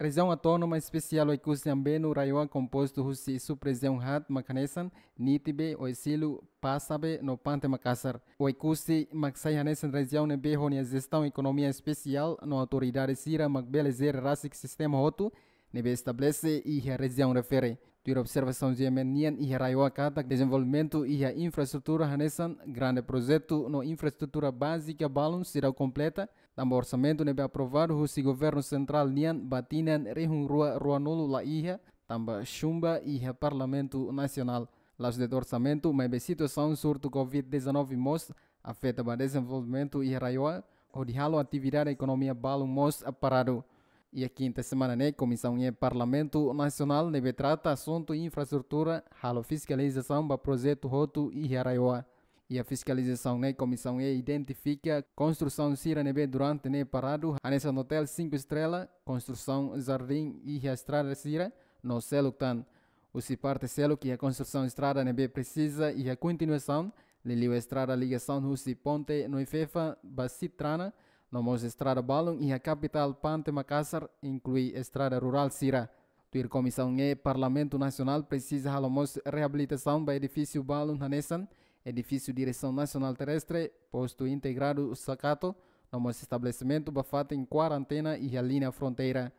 Região Autônoma Especial Oikusiambeno, Rayon Composto Rusi Supresião Hat Makanesan, Nitibe, Oisilo, Passabe, no Pante Makassar. Oikusi, Maxayanesan Região Neberrone, Gestão Economia Especial, no Autoridade Sira, Macbelezer, Rasik Sistema hotu, Nebe estabelece e a região refere de observação de Yemenian e Rayoakata, desenvolvimento e a infraestrutura Hanesan, grande projeto na infraestrutura básica Balon será completa. Também orçamento neve aprovado o governo central Nian Batinan Rihun Rua rua Ruanulu Laia, também Chumba e Parlamento Nacional. Las de orçamento, mas situação surto Covid-19 mos afeta o desenvolvimento e Raioa, o de atividade economia Balon mos parado. E a quinta semana, né, Comissão e Parlamento Nacional neve né, trata assunto infraestrutura, halo fiscalização para projeto Roto e Haraioa. E a fiscalização, né, Comissão e identifica construção Cira neve durante né, parado, anexo no hotel 5 estrelas, construção Jardim e a estrada Cira, no Seluctan. O parte Selo que é a construção estrada neve né, precisa e a continuação, Liliu Estrada ligação Russi Ponte no Ifefa, Bacitrana, Trana, Nomos estrada Balung e a capital Pante Makassar inclui estrada rural Sira. Tuir Comissão E Parlamento Nacional precisa halamos reabilitação do edifício Balung Hanesan, edifício Direção Nacional Terrestre, posto integrado Sacato, nomos estabelecimento Bafata em quarentena e a linha fronteira.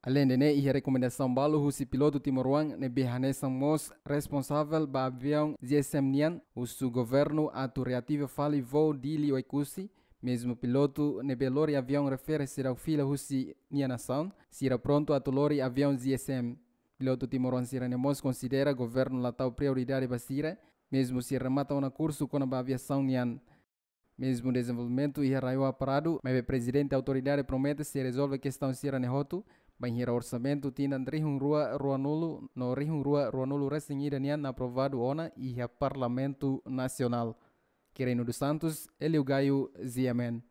Além de né, a recomendação balo o piloto timoruan nebe né, Hanesan Mos, responsável do avião GSM Nian, o seu governo atu reativo fale voo dili oikusi, mesmo piloto nebelori avião refere-se ao filho russo minha se será pronto a tolori avião ZSM. Piloto timoronse Renemos considera governo latal prioridade basira, mesmo se remata um curso com a aviação nian. Mesmo desenvolvimento e raio aparado, mas o presidente da autoridade promete se resolve a questão Sierra Nehoto, o orçamento tinha Rihun Rua Ruanulo, no Rihun Rua Ruanulo recém-ida aprovado ONA e a Parlamento Nacional. Querendo dos Santos, o Gaio Ziamen.